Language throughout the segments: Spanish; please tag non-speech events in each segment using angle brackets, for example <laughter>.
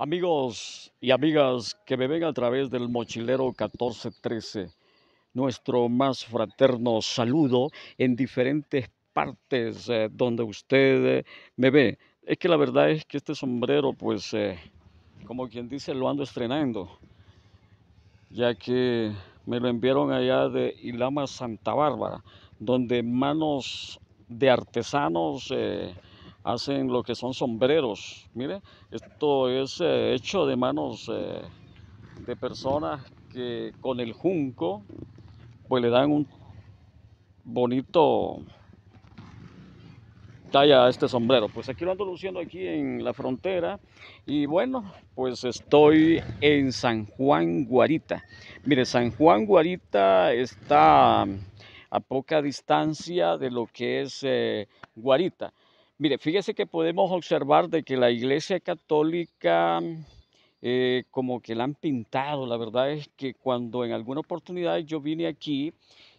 Amigos y amigas que me ven a través del Mochilero 1413, nuestro más fraterno saludo en diferentes partes eh, donde usted eh, me ve. Es que la verdad es que este sombrero, pues, eh, como quien dice, lo ando estrenando, ya que me lo enviaron allá de Ilama, Santa Bárbara, donde manos de artesanos hacen lo que son sombreros. Mire, esto es eh, hecho de manos eh, de personas que con el junco pues le dan un bonito talla a este sombrero. Pues aquí lo ando luciendo aquí en la frontera y bueno, pues estoy en San Juan Guarita. Mire, San Juan Guarita está a poca distancia de lo que es eh, Guarita. Mire, fíjese que podemos observar de que la Iglesia Católica eh, como que la han pintado. La verdad es que cuando en alguna oportunidad yo vine aquí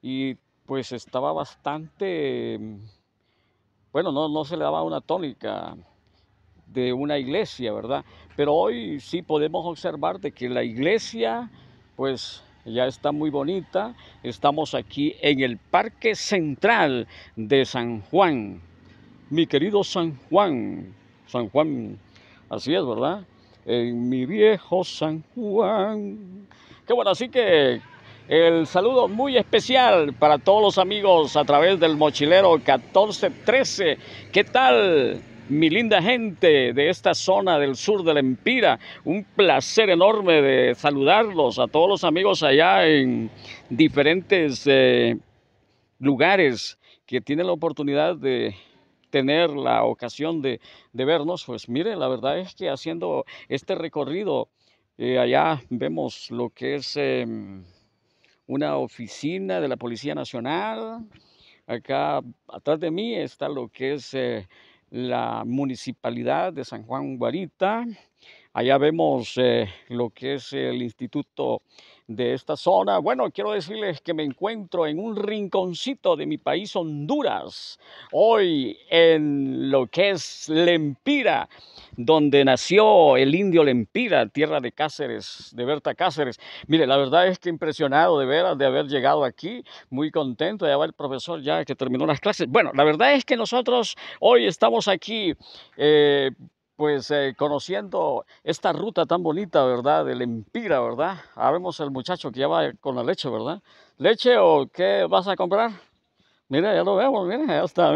y pues estaba bastante, mm, bueno, no, no se le daba una tónica de una iglesia, ¿verdad? Pero hoy sí podemos observar de que la iglesia, pues ya está muy bonita. Estamos aquí en el Parque Central de San Juan, mi querido San Juan, San Juan, así es, ¿verdad? En mi viejo San Juan. Qué bueno, así que el saludo muy especial para todos los amigos a través del Mochilero 1413. ¿Qué tal? Mi linda gente de esta zona del sur de la Empira, un placer enorme de saludarlos a todos los amigos allá en diferentes eh, lugares que tienen la oportunidad de tener la ocasión de, de vernos, pues mire, la verdad es que haciendo este recorrido, eh, allá vemos lo que es em, una oficina de la Policía Nacional. Acá atrás de mí está lo que es eh, la Municipalidad de San Juan Guarita. Allá vemos eh, lo que es el instituto de esta zona. Bueno, quiero decirles que me encuentro en un rinconcito de mi país, Honduras, hoy en lo que es Lempira, donde nació el indio Lempira, tierra de Cáceres, de Berta Cáceres. Mire, la verdad es que impresionado de veras de haber llegado aquí, muy contento, de va el profesor ya que terminó las clases. Bueno, la verdad es que nosotros hoy estamos aquí eh, pues eh, conociendo esta ruta tan bonita, ¿verdad? Del Empira, ¿verdad? vemos el muchacho que ya va con la leche, ¿verdad? ¿Leche o qué vas a comprar? Mira, ya lo vemos, mira, ya está.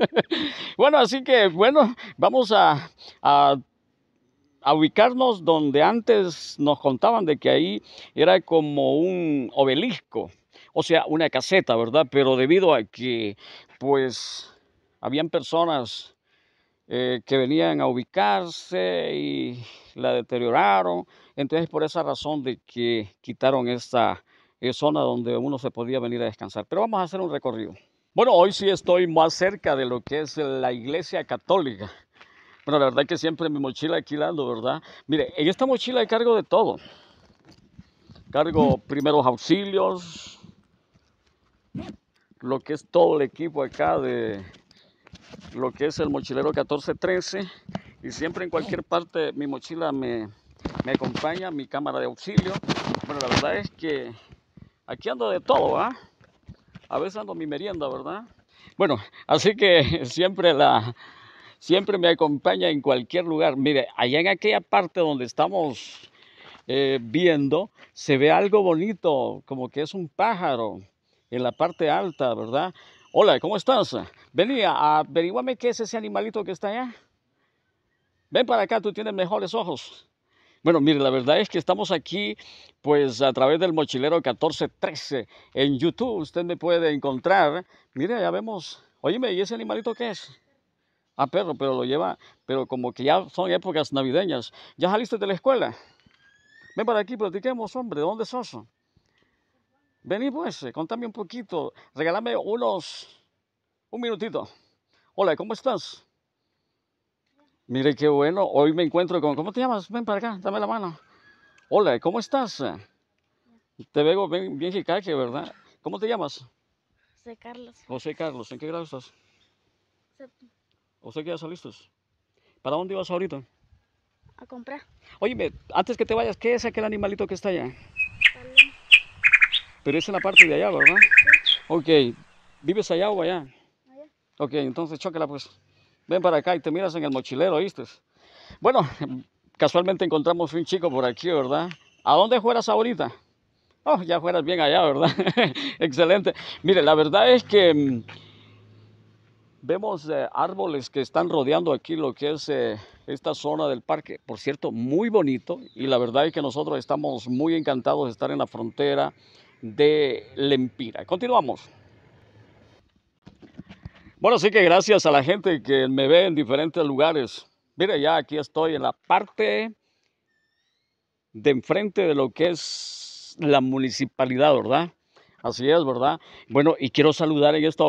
<laughs> bueno, así que, bueno, vamos a, a, ubicarnos donde antes nos contaban de que ahí era como un obelisco, o sea, una caseta, ¿verdad? Pero debido a que, pues, habían personas eh, que venían a ubicarse y la deterioraron. Entonces, por esa razón de que quitaron esta eh, zona donde uno se podía venir a descansar. Pero vamos a hacer un recorrido. Bueno, hoy sí estoy más cerca de lo que es la iglesia católica. Bueno, la verdad es que siempre mi mochila aquí la ¿verdad? Mire, en esta mochila cargo de todo. Cargo mm. primeros auxilios, lo que es todo el equipo acá de, lo que es el mochilero 1413 y siempre en cualquier parte mi mochila me, me acompaña, mi cámara de auxilio. Bueno, la verdad es que aquí ando de todo, ¿ah? A veces ando mi merienda, ¿verdad? Bueno, así que <laughs> siempre la... Siempre me acompaña en cualquier lugar. Mire, allá en aquella parte donde estamos eh, viendo, se ve algo bonito, como que es un pájaro en la parte alta, ¿verdad? Hola, ¿cómo estás? Vení, averiguame qué es ese animalito que está allá. Ven para acá, tú tienes mejores ojos. Bueno, mire, la verdad es que estamos aquí, pues a través del Mochilero 1413 en YouTube. Usted me puede encontrar. Mire, ya vemos. Óyeme, ¿y ese animalito qué es? Ah, perro, pero lo lleva, pero como que ya son épocas navideñas. ¿Ya saliste de la escuela? Ven para aquí, platiquemos, hombre, ¿de dónde sos? Vení pues, eh, contame un poquito, regálame unos un minutito. Hola, ¿cómo estás? Mire qué bueno, hoy me encuentro con... ¿Cómo te llamas? Ven para acá, dame la mano. Hola, ¿cómo estás? Te veo bien, bien ¿verdad? ¿Cómo te llamas? José Carlos. José Carlos, ¿en qué grado estás? ¿O sea que ya saliste? ¿Para dónde vas ahorita? A comprar. Oye, antes que te vayas, ¿qué es aquel animalito que está allá? Pero es en la parte de allá, ¿verdad? Okay. Ok, ¿vives allá o allá? Ok, entonces chócala pues. Ven para acá y te miras en el mochilero, ¿viste? Bueno, <laughs> casualmente encontramos un chico por aquí, ¿verdad? ¿A dónde fueras ahorita? Oh, ya fueras bien allá, ¿verdad? <laughs> Excelente. Mire, la verdad es que mm, vemos eh, árboles que están rodeando aquí lo que es eh, esta zona del parque. Por cierto, muy bonito y la verdad es que nosotros estamos muy encantados de estar en la frontera de Lempira. Continuamos. Bueno, así que gracias a la gente que me ve en diferentes lugares. Mira, ya aquí estoy en la parte de enfrente de lo que es la municipalidad, ¿verdad? Así es, ¿verdad? Bueno, y quiero saludar en esta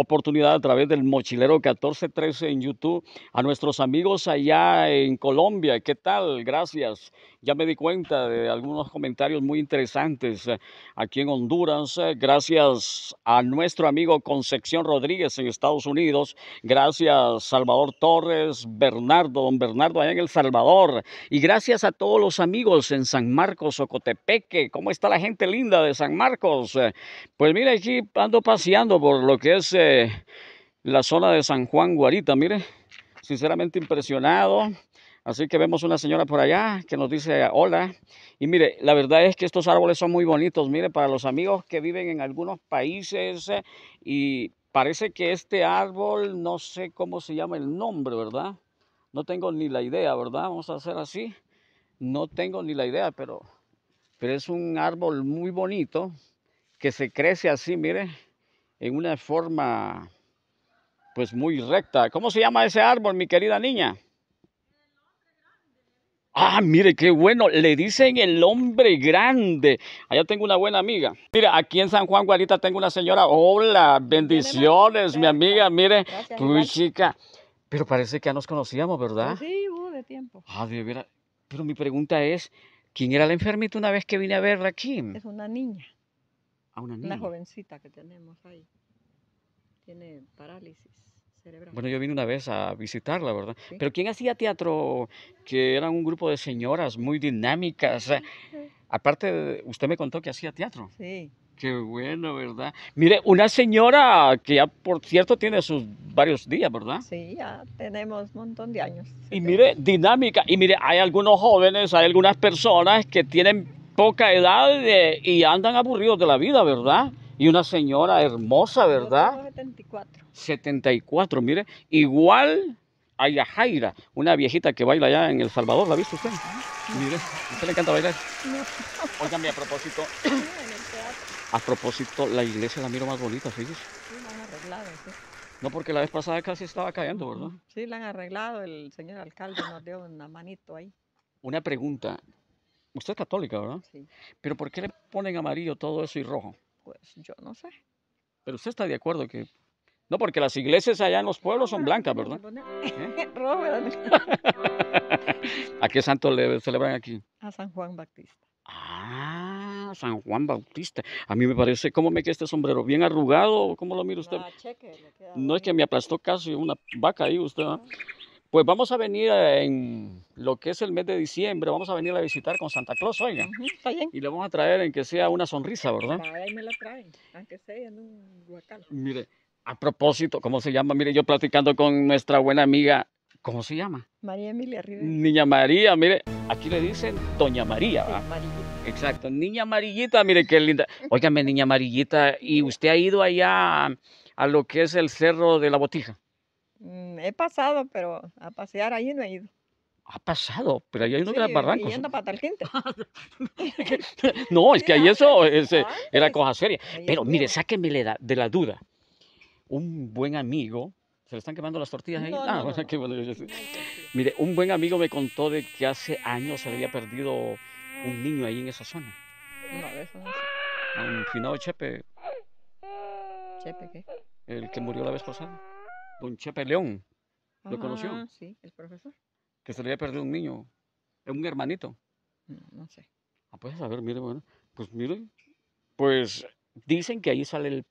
oportunidad a través del Mochilero 1413 en YouTube. A nuestros amigos allá en Colombia, ¿qué tal? Gracias. Ya me di cuenta de algunos comentarios muy interesantes eh, aquí en Honduras. Gracias a nuestro amigo Concepción Rodríguez en Estados Unidos. Gracias Salvador Torres, Bernardo, don Bernardo allá en El Salvador. Y gracias a todos los amigos en San Marcos, Ocotepeque. ¿Cómo está la gente linda de San Marcos? Pues mira, aquí ando paseando por lo que es eh, la zona de San Juan Guarita, mire, sinceramente impresionado. Así que vemos una señora por allá que nos dice hola. Y mire, la verdad es que estos árboles son muy bonitos. Mire, para los amigos que viven en algunos países eh, y parece que este árbol, no sé cómo se llama el nombre, ¿verdad? No tengo ni la idea, ¿verdad? Vamos a hacer así. No tengo ni la idea, pero, pero es un árbol muy bonito que se crece así, mire en una forma pues muy recta. ¿Cómo se llama ese árbol, mi querida niña? Ah, mire qué bueno, le dicen el hombre grande. Allá tengo una buena amiga. Mira, aquí en San Juan Guarita tengo una señora. Hola, bendiciones, mi amiga. Mire, tu chica. Pero parece que ya nos conocíamos, ¿verdad? Sí, hubo de tiempo. Ah, Pero mi pregunta es, ¿quién era la enfermita una vez que vine a verla aquí? Es una niña la una jovencita que tenemos ahí. Tiene parálisis cerebral. Bueno, yo vine una vez a visitarla, ¿verdad? Pero ¿quién hacía teatro? Que eran un grupo de señoras muy dinámicas. Aparte, usted me contó que hacía teatro. Sí. Qué bueno, ¿verdad? Mire, una señora que ya, por cierto, tiene sus varios días, ¿verdad? Sí, ya tenemos un montón de años. Y mire, dinámica. Y mire, hay algunos jóvenes, hay algunas personas que tienen poca edad eh, y andan aburridos de la vida, ¿verdad? Y una señora hermosa, ¿verdad? 74. 74, mire, igual a Jaira, una viejita que baila allá en El Salvador, ¿la viste usted? Mire, ¿a usted le encanta bailar? No. Oigan, a propósito, <coughs> a propósito, la iglesia la miro más bonita, ¿sí? Sí, la han arreglado, sí. No, porque la vez pasada casi estaba cayendo, ¿verdad? Sí, la han arreglado, el señor alcalde nos dio una manito ahí. Una pregunta, Usted es católica, ¿verdad? Sí. Pero ¿por qué le ponen amarillo todo eso y rojo? Pues yo no sé. Pero usted está de acuerdo que... No, porque las iglesias allá en los pueblos son blancas, ¿verdad? ¿Eh? <laughs> Rojo, <laughs> ¿A qué santo le celebran aquí? A San Juan Bautista. Ah, San Juan Bautista. A mí me parece, ¿cómo me queda este sombrero? ¿Bien arrugado? ¿Cómo lo mira usted? no es que me aplastó casi una vaca ahí usted. ¿ah? Pues vamos a venir eh, en lo que es el mes de diciembre, vamos a venir a visitar con Santa Claus, oiga. está bien. Y le vamos a traer en que sea una sonrisa, ¿verdad? Ahí me la traen, aunque sea en un Mire, a propósito, ¿cómo se llama? Mire, yo platicando con nuestra buena amiga, ¿cómo se llama? María Emilia Rivera. Niña María, mire, aquí le dicen Doña María. Exacto, Niña Amarillita, mire qué linda. Óigame, Niña Marillita, ¿y usted ha ido allá a lo que es el Cerro de la Botija? Mm, he pasado, pero a pasear ahí no he ido. Ha pasado, pero ahí hay uno de las para <laughs> ah, <laughs> no, es que ahí eso era cosa seria. Pero mire, sáqueme de la duda. Un buen amigo, ¿se le están quemando las tortillas ahí? ah, Qué Mire, un buen amigo me contó de que hace años se había perdido un niño ahí en esa zona. Una vez. Mm, Chepe. ¿Chepe qué? El que murió la vez pasada don Chepe León. ¿Lo conoció? Sí, el profesor. Que se le había perdido un niño, es eh, un hermanito. No, sé. Ah, pues a ver, mire, bueno, pues mire, pues dicen que ahí sale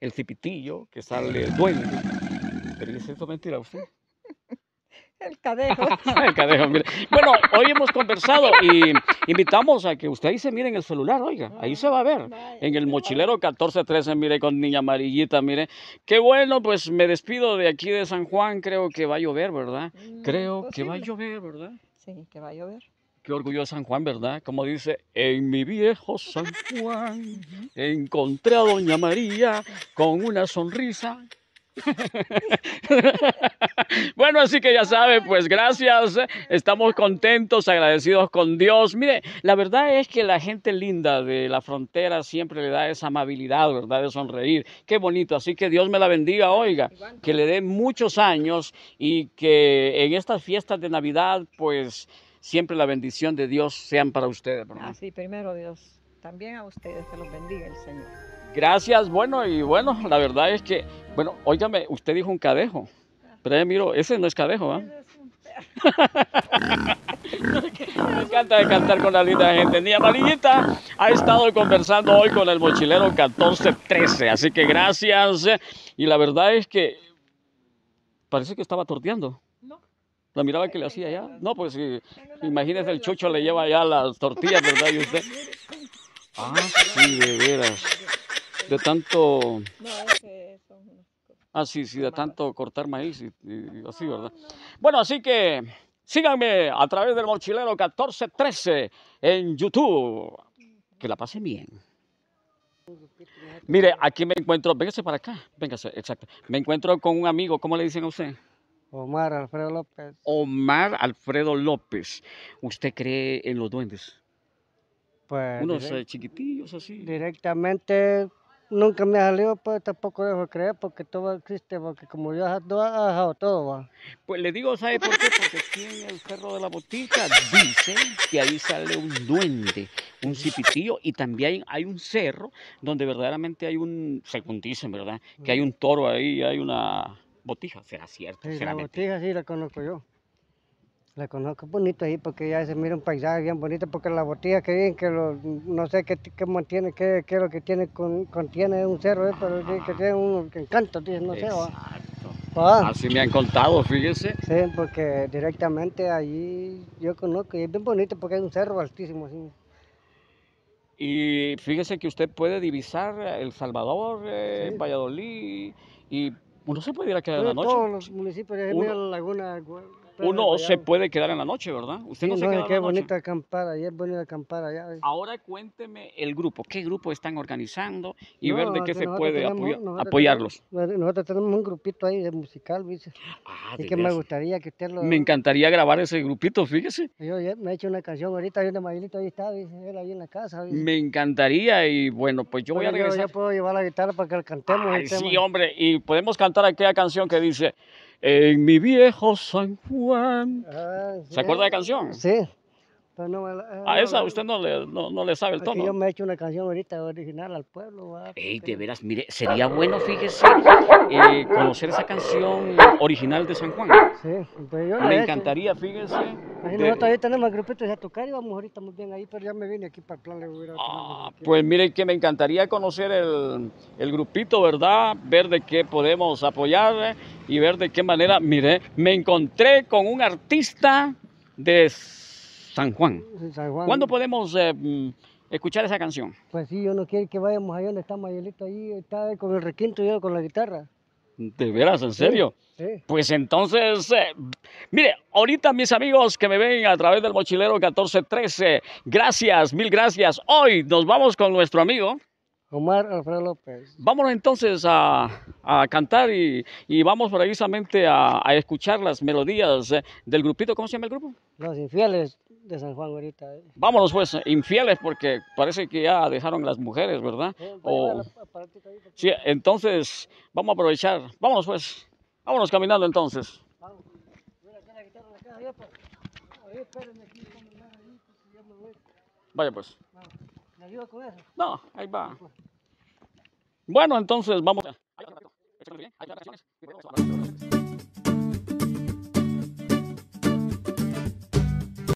el, cipitillo, que sale el duende. Pero es esto mentira usted. El cadejo. <laughs> el cadejo, Bueno, hoy hemos conversado y invitamos a que usted ustedes se en el celular, oiga, ahí se va a ver. En el mochilero 1413, mire, con niña amarillita, mire. Qué bueno, pues me despido de aquí de San Juan, creo que va a llover, ¿verdad? Mm, creo que va a llover, ¿verdad? Sí, que va a llover. Qué orgullo de San Juan, ¿verdad? Como dice, en mi viejo San Juan encontré a Doña María con una sonrisa <laughs> bueno, así que ya sabe, pues gracias. Estamos contentos, agradecidos con Dios. Mire, la verdad es que la gente linda de la frontera siempre le da esa amabilidad, ¿verdad? De sonreír. Qué bonito. Así que Dios me la bendiga, oiga, que le dé muchos años y que en estas fiestas de Navidad, pues siempre la bendición de Dios sean para ustedes. Así, primero Dios. También a ustedes se los bendiga el Señor. Gracias, bueno, y bueno, la verdad es que, bueno, óigame, usted dijo un cadejo, pero ahí eh, miro, ese no es cadejo, ¿ah? <laughs> Me encanta de cantar con la linda gente. Ni Amarillita ha estado conversando hoy con el mochilero 1413. Así que gracias. Y la verdad es que parece que estaba torteando. No. La miraba que le hacía ya. No, pues imagínese el chucho le lleva allá las tortillas, ¿verdad? Y usted. <laughs> Ah, sí, de veras. De tanto... No, que son Ah, sí, sí, de tanto cortar maíz y, así, ¿verdad? Bueno, así que síganme a través del Mochilero 1413 en YouTube. Que la pasen bien. Mire, aquí me encuentro, véngase para acá, véngase, exacto. Me encuentro con un amigo, ¿cómo le dicen a usted? Omar Alfredo López. Omar Alfredo López. ¿Usted cree en los duendes? Pues, unos eh, chiquitillos así. Directamente nunca me ha salido, pues tampoco dejo de creer porque todo existe, porque como yo ha dejado todo, va. Pues le digo, ¿sabe por qué? Porque aquí en el Cerro de la Botica dicen que ahí sale un duende, un chiquitillo y también hay un cerro donde verdaderamente hay un, según dicen, ¿verdad? Que hay un toro ahí, hay una botija, será cierto. la botija sí la conozco yo. La conozco bonito ahí porque ya se mira un paisaje bien bonito porque la botilla que dicen que no sé qué, mantiene, qué, es lo que tiene con, contiene un cerro, eh, pero que tiene un encanto, encanta no sé. Así me han contado, fíjese. Sí, porque directamente allí yo conozco y es bien bonito porque hay un cerro altísimo. Así. Y fíjese que usted puede divisar El Salvador, eh, Valladolid y uno se puede ir a quedar la pues, noche. Todos los municipios, de la laguna uno se puede quedar en la noche, ¿verdad? Usted no se queda qué bonita acampar allá, es bonita acampar allá. Eh. Ahora cuénteme el grupo, qué grupo están organizando y ver de qué se puede apoyarlos. Eh, nosotros tenemos un grupito ahí de musical, dice. Ah, que me gustaría que usted lo... Me encantaría grabar ese grupito, fíjese. Yo me he hecho una canción ahorita, hay de Maylito ahí está, dice, él ahí en la casa. Me encantaría y bueno, pues yo voy a regresar. Yo, puedo llevar la guitarra para que cantemos. sí, hombre, y podemos cantar aquella canción que dice... En mi viejo San Juan. Ah, ¿Se acuerda de la canción? Sí. Eh, a esa usted no le, no, no le sabe el tono. Yo me he hecho una canción ahorita original al pueblo. Ey, de veras, mire, sería bueno, fíjese, eh, conocer esa canción original de San Juan. Sí, pues yo Me encantaría, fíjese. Nosotros ahí tenemos el grupito de tocar y vamos ahorita muy bien ahí, pero ya me vine aquí para el plan. ah, pues mire, que me encantaría conocer el, el grupito, ¿verdad? Ver de qué podemos apoyar eh, y ver de qué manera. Mire, me encontré con un artista de San Juan. ¿Cuándo podemos eh, mm, escuchar esa canción? Pues sí, yo no quiero que vayamos allá donde está Mayelito, ahí está con el requinto y yo con la guitarra. ¿De veras? ¿En serio? Sí, Pues entonces, eh, mire, ahorita mis amigos que me ven a través del mochilero 1413, gracias, mil gracias. Hoy nos vamos con nuestro amigo. Omar Alfredo López. Vámonos entonces a, cantar y, y, vamos precisamente a, a, escuchar las melodías del grupito. ¿Cómo se llama el grupo? Los infieles de San Juan ahorita. Vámonos pues, infieles porque parece que ya dejaron las mujeres, ¿verdad? Sí, pues, o... Pues. sí entonces vamos a aprovechar. Vámonos pues, vámonos caminando entonces. Vaya pues. No, ahí va. Pues. Bueno, entonces vamos